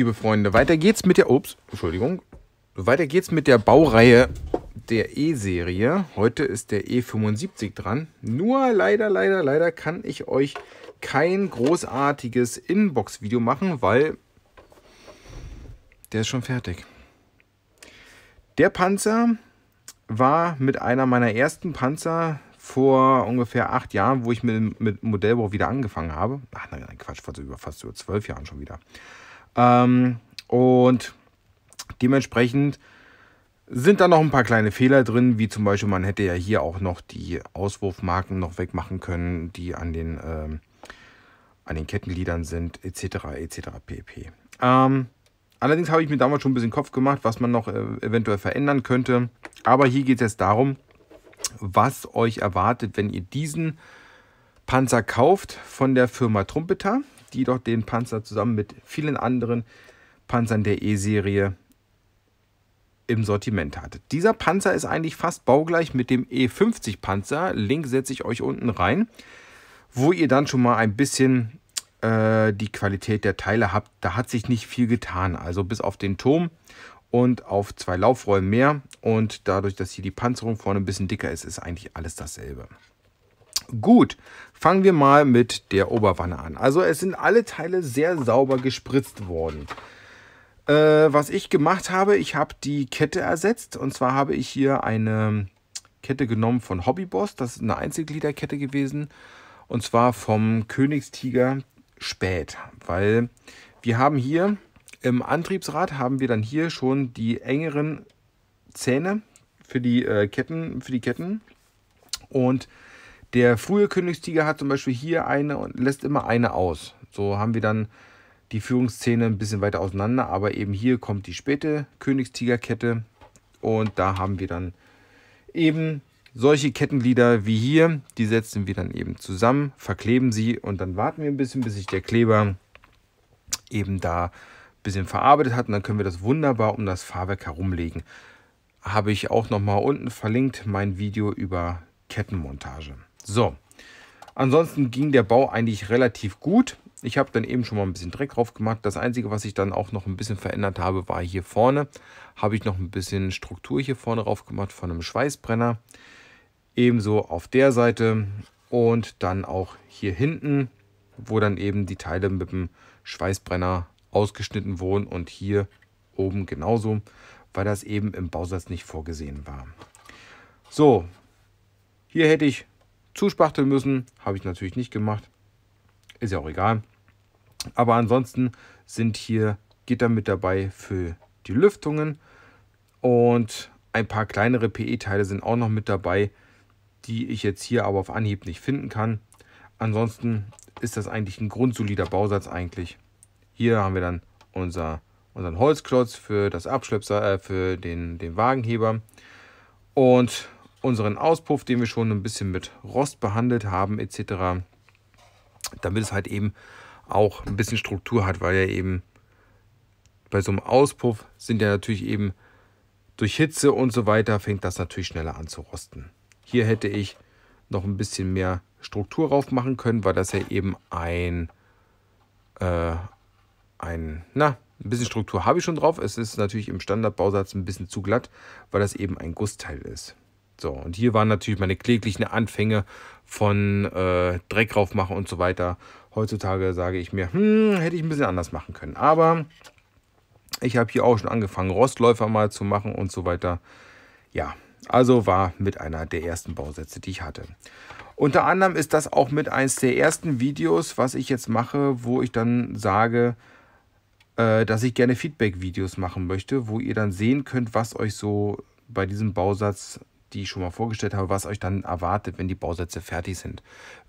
liebe Freunde, weiter geht's mit der. Ups, Entschuldigung. Weiter geht's mit der Baureihe der E-Serie. Heute ist der E75 dran. Nur leider, leider, leider kann ich euch kein großartiges Inbox-Video machen, weil der ist schon fertig. Der Panzer war mit einer meiner ersten Panzer vor ungefähr acht Jahren, wo ich mit, mit Modellbau wieder angefangen habe. Ach nein, Quatsch, vor fast über zwölf Jahren schon wieder. Ähm, und dementsprechend sind da noch ein paar kleine Fehler drin, wie zum Beispiel, man hätte ja hier auch noch die Auswurfmarken noch wegmachen können, die an den, ähm, an den Kettengliedern sind, etc. etc. pp. Ähm, allerdings habe ich mir damals schon ein bisschen Kopf gemacht, was man noch äh, eventuell verändern könnte. Aber hier geht es jetzt darum, was euch erwartet, wenn ihr diesen Panzer kauft von der Firma Trumpeter die doch den Panzer zusammen mit vielen anderen Panzern der E-Serie im Sortiment hat. Dieser Panzer ist eigentlich fast baugleich mit dem E50 Panzer. Link setze ich euch unten rein, wo ihr dann schon mal ein bisschen äh, die Qualität der Teile habt. Da hat sich nicht viel getan. Also bis auf den Turm und auf zwei Laufräume mehr. Und dadurch, dass hier die Panzerung vorne ein bisschen dicker ist, ist eigentlich alles dasselbe. Gut, fangen wir mal mit der Oberwanne an. Also es sind alle Teile sehr sauber gespritzt worden. Äh, was ich gemacht habe, ich habe die Kette ersetzt. Und zwar habe ich hier eine Kette genommen von Hobbyboss. Das ist eine Einzelgliederkette gewesen. Und zwar vom Königstiger Spät. Weil wir haben hier im Antriebsrad haben wir dann hier schon die engeren Zähne für die äh, Ketten. Für die Ketten. Und der frühe Königstiger hat zum Beispiel hier eine und lässt immer eine aus. So haben wir dann die Führungsszene ein bisschen weiter auseinander, aber eben hier kommt die späte Königstigerkette und da haben wir dann eben solche Kettenglieder wie hier, die setzen wir dann eben zusammen, verkleben sie und dann warten wir ein bisschen, bis sich der Kleber eben da ein bisschen verarbeitet hat und dann können wir das wunderbar um das Fahrwerk herumlegen. Habe ich auch nochmal unten verlinkt, mein Video über Kettenmontage. So, ansonsten ging der Bau eigentlich relativ gut. Ich habe dann eben schon mal ein bisschen Dreck drauf gemacht. Das Einzige, was ich dann auch noch ein bisschen verändert habe, war hier vorne. Habe ich noch ein bisschen Struktur hier vorne drauf gemacht von einem Schweißbrenner. Ebenso auf der Seite und dann auch hier hinten, wo dann eben die Teile mit dem Schweißbrenner ausgeschnitten wurden und hier oben genauso, weil das eben im Bausatz nicht vorgesehen war. So, hier hätte ich zuspachteln müssen. Habe ich natürlich nicht gemacht. Ist ja auch egal. Aber ansonsten sind hier Gitter mit dabei für die Lüftungen. Und ein paar kleinere PE-Teile sind auch noch mit dabei, die ich jetzt hier aber auf Anhieb nicht finden kann. Ansonsten ist das eigentlich ein grundsolider Bausatz eigentlich. Hier haben wir dann unser, unseren Holzklotz für das Abschleppser, äh, für den, den Wagenheber. Und unseren Auspuff, den wir schon ein bisschen mit Rost behandelt haben etc. Damit es halt eben auch ein bisschen Struktur hat, weil ja eben bei so einem Auspuff sind ja natürlich eben durch Hitze und so weiter fängt das natürlich schneller an zu rosten. Hier hätte ich noch ein bisschen mehr Struktur drauf machen können, weil das ja eben ein, äh, ein, na, ein bisschen Struktur habe ich schon drauf. Es ist natürlich im Standardbausatz ein bisschen zu glatt, weil das eben ein Gussteil ist. So, und hier waren natürlich meine kläglichen Anfänge von äh, Dreck raufmachen und so weiter. Heutzutage sage ich mir, hm, hätte ich ein bisschen anders machen können. Aber ich habe hier auch schon angefangen, Rostläufer mal zu machen und so weiter. Ja, also war mit einer der ersten Bausätze, die ich hatte. Unter anderem ist das auch mit eines der ersten Videos, was ich jetzt mache, wo ich dann sage, äh, dass ich gerne Feedback-Videos machen möchte, wo ihr dann sehen könnt, was euch so bei diesem Bausatz die ich schon mal vorgestellt habe, was euch dann erwartet, wenn die Bausätze fertig sind.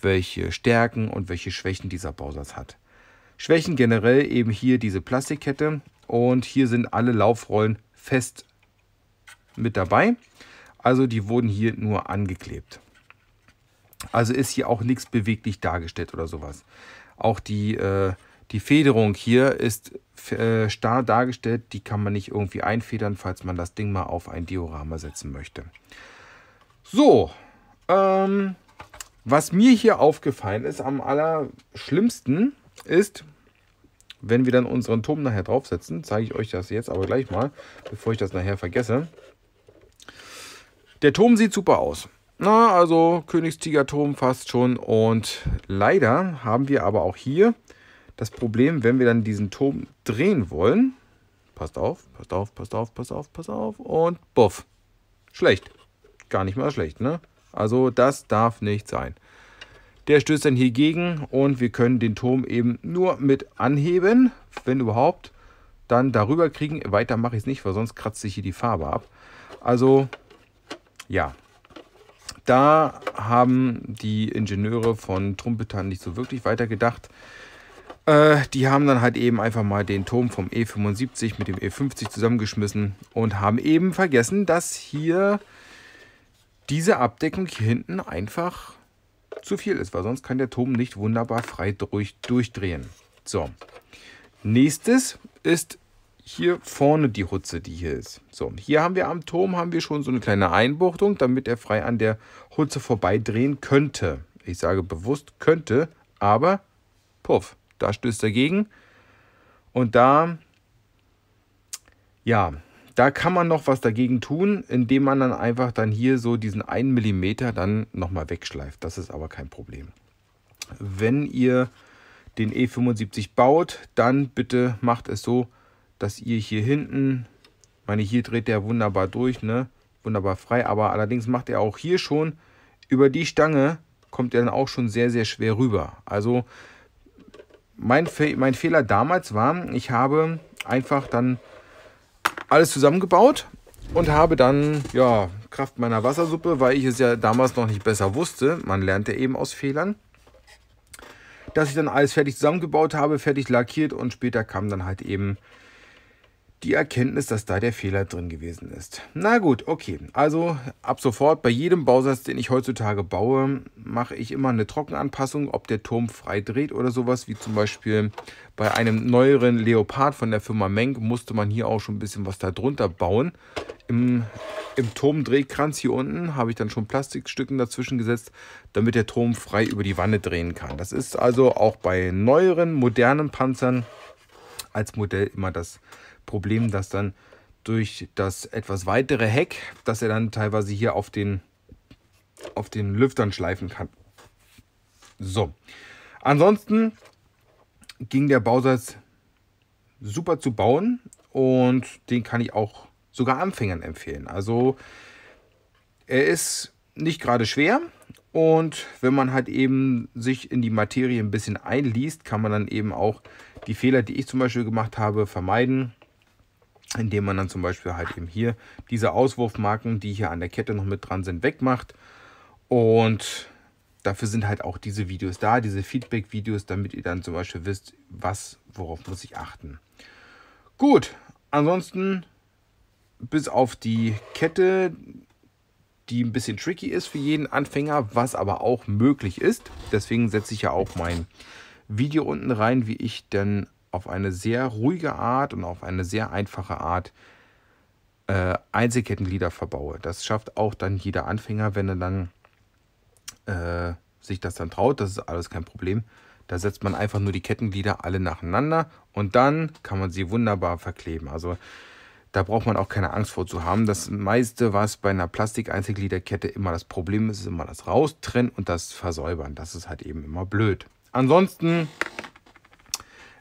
Welche Stärken und welche Schwächen dieser Bausatz hat. Schwächen generell eben hier diese Plastikkette und hier sind alle Laufrollen fest mit dabei. Also die wurden hier nur angeklebt. Also ist hier auch nichts beweglich dargestellt oder sowas. Auch die äh, die Federung hier ist äh, starr dargestellt, die kann man nicht irgendwie einfedern, falls man das Ding mal auf ein Diorama setzen möchte. So, ähm, was mir hier aufgefallen ist am allerschlimmsten ist, wenn wir dann unseren Turm nachher draufsetzen, zeige ich euch das jetzt aber gleich mal, bevor ich das nachher vergesse. Der Turm sieht super aus. Na, also Königstiger-Turm fast schon. Und leider haben wir aber auch hier das Problem, wenn wir dann diesen Turm drehen wollen, passt auf, passt auf, passt auf, passt auf, passt auf und buff. Schlecht. Gar nicht mal schlecht, ne? Also das darf nicht sein. Der stößt dann hier gegen und wir können den Turm eben nur mit anheben, wenn überhaupt. Dann darüber kriegen. Weiter mache ich es nicht, weil sonst kratzt sich hier die Farbe ab. Also, ja. Da haben die Ingenieure von Trumpetan nicht so wirklich weitergedacht. Äh, die haben dann halt eben einfach mal den Turm vom E75 mit dem E50 zusammengeschmissen und haben eben vergessen, dass hier diese Abdeckung hier hinten einfach zu viel ist, weil sonst kann der Turm nicht wunderbar frei durch, durchdrehen. So, nächstes ist hier vorne die Hutze, die hier ist. So, hier haben wir am Turm haben wir schon so eine kleine Einbuchtung, damit er frei an der Hutze vorbeidrehen könnte. Ich sage bewusst könnte, aber puff da stößt er gegen. Und da, ja, da kann man noch was dagegen tun, indem man dann einfach dann hier so diesen 1 mm dann nochmal wegschleift. Das ist aber kein Problem. Wenn ihr den E75 baut, dann bitte macht es so, dass ihr hier hinten, meine hier dreht der wunderbar durch, ne? wunderbar frei, aber allerdings macht er auch hier schon über die Stange, kommt er dann auch schon sehr, sehr schwer rüber. Also mein, Fe mein Fehler damals war, ich habe einfach dann alles zusammengebaut und habe dann, ja, Kraft meiner Wassersuppe, weil ich es ja damals noch nicht besser wusste, man lernt ja eben aus Fehlern, dass ich dann alles fertig zusammengebaut habe, fertig lackiert und später kam dann halt eben die Erkenntnis, dass da der Fehler drin gewesen ist. Na gut, okay. Also ab sofort bei jedem Bausatz, den ich heutzutage baue, mache ich immer eine Trockenanpassung, ob der Turm frei dreht oder sowas, wie zum Beispiel bei einem neueren Leopard von der Firma Menk musste man hier auch schon ein bisschen was darunter bauen. Im, im Turmdrehkranz hier unten habe ich dann schon Plastikstücken dazwischen gesetzt, damit der Turm frei über die Wanne drehen kann. Das ist also auch bei neueren, modernen Panzern als Modell immer das Problem, dass dann durch das etwas weitere Heck, dass er dann teilweise hier auf den, auf den Lüftern schleifen kann. So, ansonsten ging der Bausatz super zu bauen und den kann ich auch sogar Anfängern empfehlen. Also er ist nicht gerade schwer und wenn man halt eben sich in die Materie ein bisschen einliest, kann man dann eben auch die Fehler, die ich zum Beispiel gemacht habe, vermeiden indem man dann zum Beispiel halt eben hier diese Auswurfmarken, die hier an der Kette noch mit dran sind, wegmacht. Und dafür sind halt auch diese Videos da, diese Feedback-Videos, damit ihr dann zum Beispiel wisst, was, worauf muss ich achten. Gut, ansonsten bis auf die Kette, die ein bisschen tricky ist für jeden Anfänger, was aber auch möglich ist. Deswegen setze ich ja auch mein Video unten rein, wie ich dann auf eine sehr ruhige Art und auf eine sehr einfache Art äh, Einzelkettenglieder verbaue. Das schafft auch dann jeder Anfänger, wenn er dann äh, sich das dann traut. Das ist alles kein Problem. Da setzt man einfach nur die Kettenglieder alle nacheinander und dann kann man sie wunderbar verkleben. Also da braucht man auch keine Angst vor zu haben. Das meiste, was bei einer Plastik-Einzelgliederkette immer das Problem ist, ist immer das Raustrennen und das Versäubern. Das ist halt eben immer blöd. Ansonsten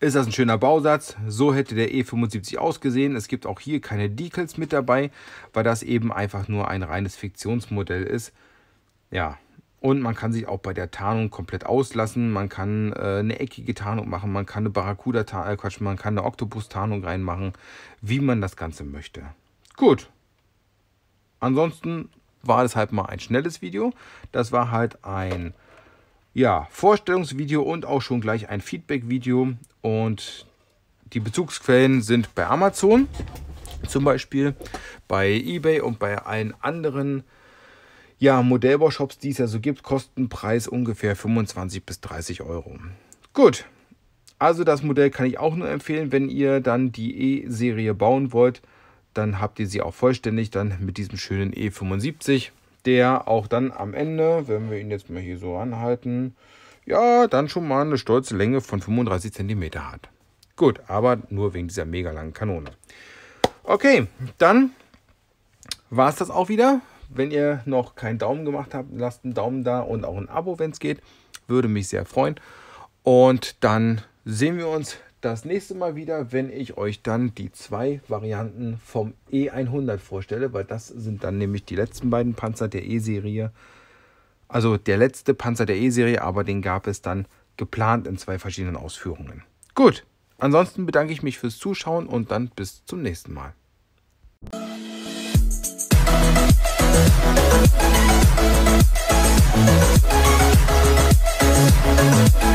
ist das ein schöner Bausatz? So hätte der E75 ausgesehen. Es gibt auch hier keine Decals mit dabei, weil das eben einfach nur ein reines Fiktionsmodell ist. Ja, und man kann sich auch bei der Tarnung komplett auslassen. Man kann äh, eine eckige Tarnung machen, man kann eine Barracuda-Tarnung, äh, Quatsch, man kann eine Oktopus-Tarnung reinmachen, wie man das Ganze möchte. Gut. Ansonsten war das halt mal ein schnelles Video. Das war halt ein ja, Vorstellungsvideo und auch schon gleich ein Feedback-Video. Und die Bezugsquellen sind bei Amazon zum Beispiel, bei eBay und bei allen anderen ja, Modellbaushops, die es ja so gibt, kosten Preis ungefähr 25 bis 30 Euro. Gut, also das Modell kann ich auch nur empfehlen, wenn ihr dann die E-Serie bauen wollt, dann habt ihr sie auch vollständig dann mit diesem schönen E75, der auch dann am Ende, wenn wir ihn jetzt mal hier so anhalten, ja dann schon mal eine stolze Länge von 35 cm hat. Gut, aber nur wegen dieser mega langen Kanone. Okay, dann war es das auch wieder. Wenn ihr noch keinen Daumen gemacht habt, lasst einen Daumen da und auch ein Abo, wenn es geht. Würde mich sehr freuen. Und dann sehen wir uns das nächste Mal wieder, wenn ich euch dann die zwei Varianten vom E100 vorstelle, weil das sind dann nämlich die letzten beiden Panzer der E-Serie. Also der letzte Panzer der E-Serie, aber den gab es dann geplant in zwei verschiedenen Ausführungen. Gut, ansonsten bedanke ich mich fürs Zuschauen und dann bis zum nächsten Mal. Thank you.